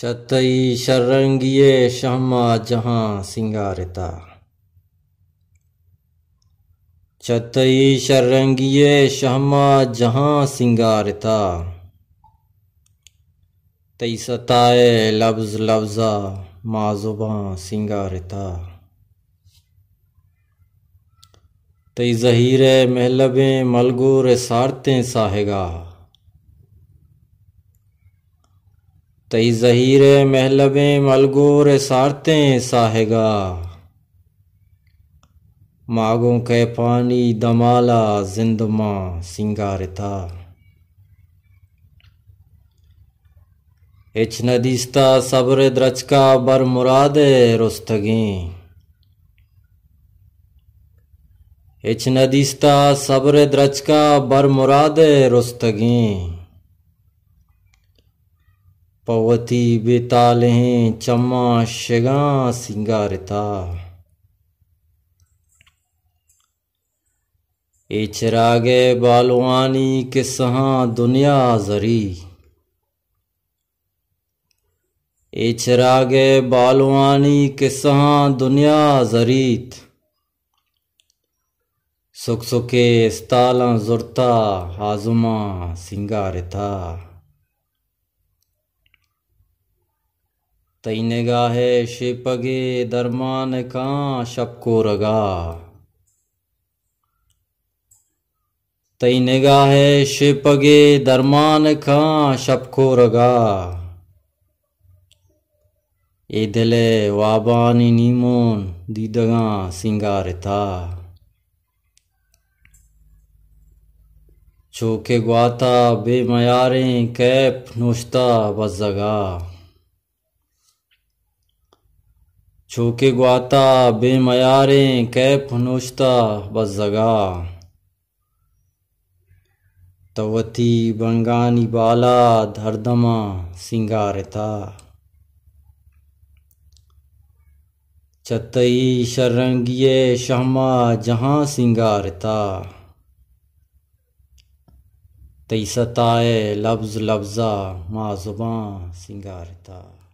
चतई शरंगिये शहमा जहां सिंगारिता चतई शरंगिये शहमा जहां सिंगारिता तई सताए लफ्ज लफ्ज़ा माजुबाँ सिंगारिता तई जहीर महलबें मलगोर सारतें साहेगा तई जहीर महलबें मलगोर सारतें साहेगा मागों के पानी दमाला जिंदमा सिंगारिता हिच नदीस्ता सबर द्रचका बर मुराद रुस्तगी हिच नदीस्ता सब्र द्रचका बर मुराद रुस्तगी पवती बेतालहें चम्मा शिगा सिंगारिता इच रागे बालवानी के सहा दुनिया जरी इछराग बालवानी किसहां दुनिया जरीत सुख सुखे स्ताल जुरता हाजुमा सिंगार था तई निगाहे शिपगे दरमान का शपको रगा तई निगाहे शिपगे दरमान का शपको रगा 에델레 와바니 दीदगा सिंगार था चौके ग्वाता बेमयारें कैप नोश्ता बजगा चौके ग्वाता बेमयारें कैप नोश्ता बजगा तवती बंगानी बाला धरदमा था चतई शरंगिये शहमा जहाँ सिंगारता तई सताए लफ्ज़ लफ्ज़ा माँ माजुबा सिंगारता